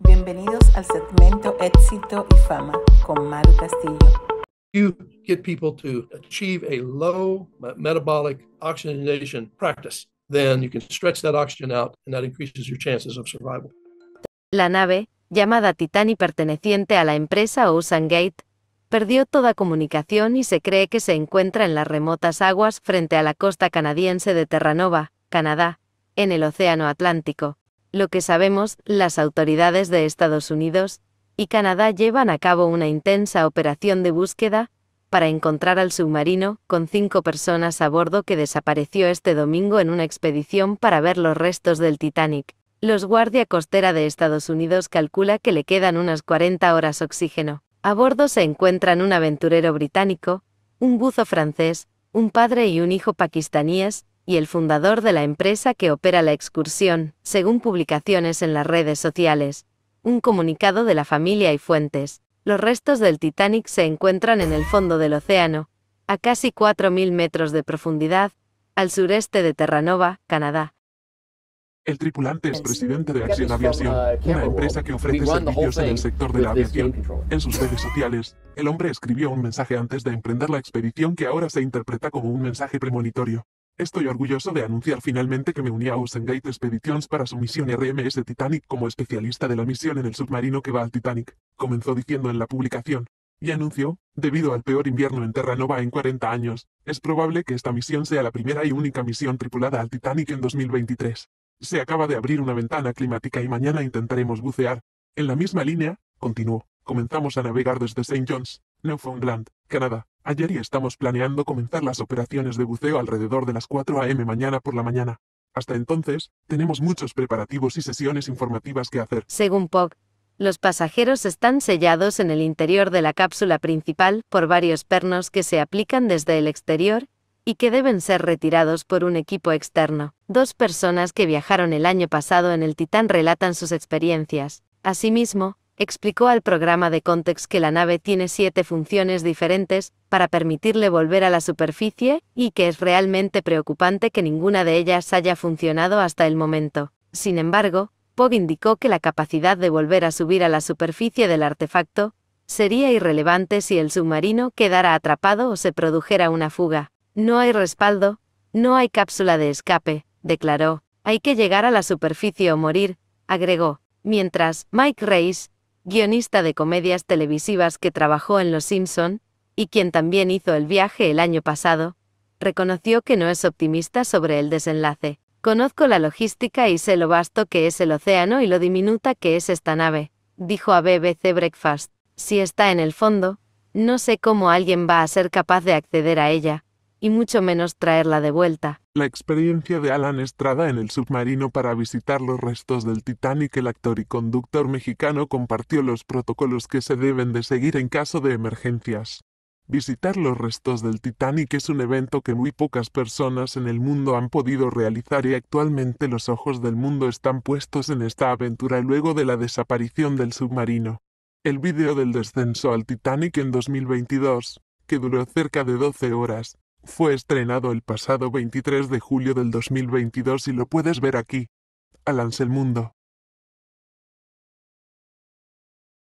Bienvenidos al segmento Éxito y Fama con Maru Castillo. You get people to achieve a low metabolic oxygenation practice, then you can stretch that oxygen out and that increases your chances of survival. La nave, llamada Titani, perteneciente a la empresa Ocean Gate, perdió toda comunicación y se cree que se encuentra en las remotas aguas frente a la costa canadiense de Terranova, Canadá, en el Océano Atlántico lo que sabemos, las autoridades de Estados Unidos y Canadá llevan a cabo una intensa operación de búsqueda para encontrar al submarino, con cinco personas a bordo que desapareció este domingo en una expedición para ver los restos del Titanic. Los Guardia Costera de Estados Unidos calcula que le quedan unas 40 horas oxígeno. A bordo se encuentran un aventurero británico, un buzo francés, un padre y un hijo pakistaníes, y el fundador de la empresa que opera la excursión, según publicaciones en las redes sociales, un comunicado de la familia y fuentes. Los restos del Titanic se encuentran en el fondo del océano, a casi 4.000 metros de profundidad, al sureste de Terranova, Canadá. El tripulante es presidente de Axial Aviación, uh, una empresa que ofrece servicios en el sector de la aviación. En sus redes sociales, el hombre escribió un mensaje antes de emprender la expedición que ahora se interpreta como un mensaje premonitorio. Estoy orgulloso de anunciar finalmente que me uní a Gate Expeditions para su misión RMS Titanic como especialista de la misión en el submarino que va al Titanic, comenzó diciendo en la publicación. Y anunció, debido al peor invierno en Terranova en 40 años, es probable que esta misión sea la primera y única misión tripulada al Titanic en 2023. Se acaba de abrir una ventana climática y mañana intentaremos bucear. En la misma línea, continuó, comenzamos a navegar desde St. John's, Newfoundland, Canadá, Ayer y estamos planeando comenzar las operaciones de buceo alrededor de las 4 a.m. mañana por la mañana. Hasta entonces, tenemos muchos preparativos y sesiones informativas que hacer. Según POG, los pasajeros están sellados en el interior de la cápsula principal por varios pernos que se aplican desde el exterior y que deben ser retirados por un equipo externo. Dos personas que viajaron el año pasado en el Titán relatan sus experiencias. Asimismo, explicó al programa de Context que la nave tiene siete funciones diferentes para permitirle volver a la superficie y que es realmente preocupante que ninguna de ellas haya funcionado hasta el momento. Sin embargo, Pog indicó que la capacidad de volver a subir a la superficie del artefacto sería irrelevante si el submarino quedara atrapado o se produjera una fuga. No hay respaldo, no hay cápsula de escape, declaró. Hay que llegar a la superficie o morir, agregó. Mientras, Mike Race, guionista de comedias televisivas que trabajó en Los Simpson, y quien también hizo el viaje el año pasado, reconoció que no es optimista sobre el desenlace. Conozco la logística y sé lo vasto que es el océano y lo diminuta que es esta nave, dijo a BBC Breakfast. Si está en el fondo, no sé cómo alguien va a ser capaz de acceder a ella, y mucho menos traerla de vuelta. La experiencia de Alan Estrada en el submarino para visitar los restos del Titanic, el actor y conductor mexicano compartió los protocolos que se deben de seguir en caso de emergencias. Visitar los restos del Titanic es un evento que muy pocas personas en el mundo han podido realizar y actualmente los ojos del mundo están puestos en esta aventura luego de la desaparición del submarino. El vídeo del descenso al Titanic en 2022, que duró cerca de 12 horas, fue estrenado el pasado 23 de julio del 2022 y lo puedes ver aquí. el Mundo.